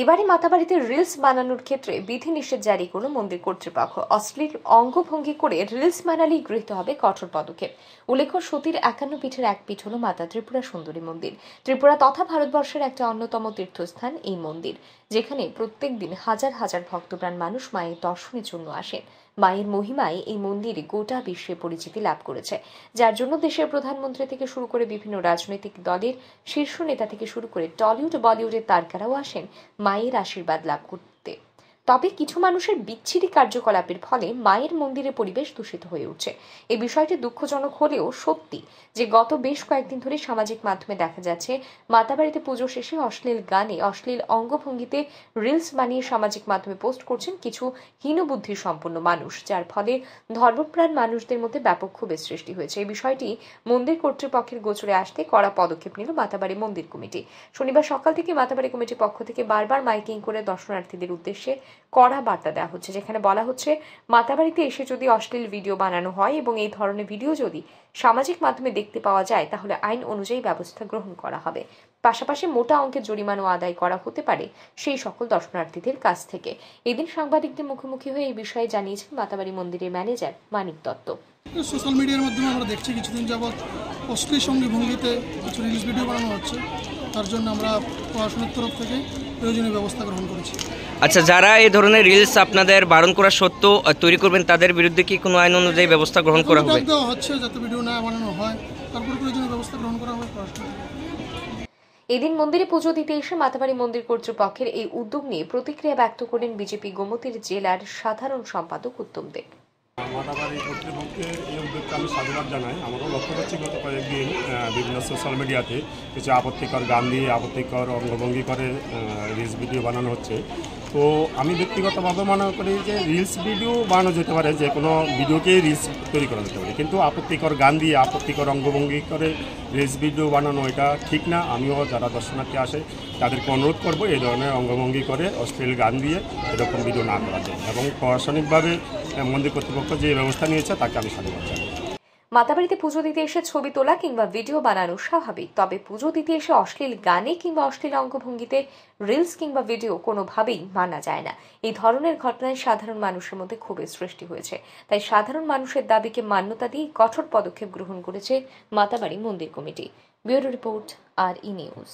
এবারই মাতাবাড়িতে রিলস বানানোর ক্ষেত্রে বিধিনিষেধ জারি করল মন্দির কর্তৃপক্ষ অশ্লীল অঙ্গভঙ্গি করে রিলস বানালেই গৃহীত হবে কঠোর পদক্ষেপ উল্লেখ্য সতীর একান্ন পিঠের এক পিঠ হল মাতা ত্রিপুরা সুন্দরী মন্দির ত্রিপুরা তথা ভারতবর্ষের একটা অন্যতম তীর্থস্থান এই মন্দির যেখানে প্রত্যেক দিন হাজার হাজার ভক্তপ্রাণ মানুষ মায়ের দর্শনের জন্য আসেন মায়ের মহিমায় এই মন্দির গোটা বিশ্বে পরিচিতি লাভ করেছে যার জন্য দেশের প্রধানমন্ত্রী থেকে শুরু করে বিভিন্ন রাজনৈতিক দলের শীর্ষ নেতা থেকে শুরু করে টলিউড বলিউডের তারকারাও আসেন মায়ের আশীর্বাদ লাভ করতে তবে কিছু মানুষের বিচ্ছিরি কার্যকলাপের ফলে মায়ের মন্দিরে পরিবেশ দূষিত হয়ে উঠছে এই বিষয়টি দুঃখজনক হলেও সত্যি যে গত বেশ কয়েকদিন ধরে সামাজিক মাধ্যমে দেখা যাচ্ছে মাতাবাড়িতে পুজো শেষে অশ্লীল গানে অশ্লীল অঙ্গভঙ্গিতে রিলস বানিয়ে সামাজিক মাধ্যমে পোস্ট করছেন কিছু হীনবুদ্ধি সম্পন্ন মানুষ যার ফলে ধর্মপ্রাণ মানুষদের মধ্যে ব্যাপক ক্ষোভের সৃষ্টি হয়েছে এই বিষয়টি মন্দির কর্তৃপক্ষের গোচরে আসতে কড়া পদক্ষেপ নিল মাতাবাড়ি মন্দির কমিটি শনিবার সকাল থেকে মাতাবাড়ি কমিটির পক্ষ থেকে বারবার মাইকিং করে দর্শনার্থীদের উদ্দেশ্যে কড়া বার্তা দেওয়া হচ্ছে যেখানে বলা হচ্ছে মাতাবাড়িতে এসে যদি অশ্লীল ভিডিও বানানো হয় এবং এই ধরনের ভিডিও যদি সামাজিক মাধ্যমে দেখতে পাওয়া যায় তাহলে আইন অনুযায়ী ব্যবস্থা গ্রহণ করা হবে পাশাপাশি মোটা অঙ্কের জরিমানা আদায় করা হতে পারে সেই সকল দর্শনার্থীদের কাছ থেকে এদিন সাংবাদিকদের মুখোমুখি হয়ে এই বিষয়ে জানিয়েছেন মাতাবাড়ি মন্দিরের ম্যানেজার মানিক দত্ত সোশ্যাল মিডিয়ার মাধ্যমে আমরা দেখছি কিছুদিন যাবৎ অশ্লীল সঙ্গী ভঙ্গিতে কিছু রিলিজ ভিডিও বানানো হচ্ছে তার জন্য আমরা প্রশাসনের তরফ থেকে প্রয়োজনীয় ব্যবস্থা গ্রহণ করেছি আচ্ছা যারা এই ধরনের রিলস আপনাদের বারণ করা সত্য তৈরি করবেন তাদের বিরুদ্ধে কি কোনো আইন অনুযায়ী ব্যবস্থা গ্রহণ করা হবে হচ্ছে যাতে ভিডিও না বানানো হয় তারপর প্রয়োজনীয় ব্যবস্থা গ্রহণ করা হবে এদিন মন্দিরে পুজো দিতে এসে মাতাবাড়ি মন্দির কর্তৃপক্ষের এই উদ্যোগ নিয়ে প্রতিক্রিয়া ব্যক্ত করেন বিজেপি গোমতির জেলার সাধারণ সম্পাদক উত্তম দেব মাদাবাড়ি কর্তৃপক্ষের এই উদ্যোগকে আমি সাধুবাদ জানাই আমরাও লক্ষ্য করছি গত কয়েকদিন বিভিন্ন সোশ্যাল মিডিয়াতে কিছু আপত্তিকর গান দিয়ে আপত্তিকর অঙ্গভঙ্গি করে রিলস ভিডিও বানানো হচ্ছে তো আমি ব্যক্তিগতভাবে মনে করি যে রিলস ভিডিও বানানো যেতে পারে যে কোনো ভিডিওকেই রিলস তৈরি করা যেতে পারে কিন্তু আপত্তিকর গান দিয়ে আপত্তিকর অঙ্গভঙ্গি করে রিলস ভিডিও বানানো এটা ঠিক না আমিও যারা দর্শনার্থী আসে তাদেরকে অনুরোধ করবো এই ধরনের অঙ্গভঙ্গি করে অশ্লীল গান দিয়ে এরকম ভিডিও না করা যায় এবং প্রশাসনিকভাবে মন্দির কর্তৃপক্ষ যে ব্যবস্থা নিয়েছে তাকে আমি সাধুবাদ জানাই মাতাবাড়িতে পুজো দিতে এসে ছবি তোলা কিংবা ভিডিও বানানো স্বাভাবিক তবে পুজো দিতে এসে অশ্লীল গানে কিংবা অশ্লীল অঙ্গভঙ্গিতে রিলস কিংবা ভিডিও কোনোভাবেই মানা যায় না এই ধরনের ঘটনায় সাধারণ মানুষের মধ্যে ক্ষোভের সৃষ্টি হয়েছে তাই সাধারণ মানুষের দাবিকে মান্যতা দিয়ে কঠোর পদক্ষেপ গ্রহণ করেছে মাতাবাড়ি মন্দির কমিটি ব্যুরো রিপোর্ট আর ই নিউজ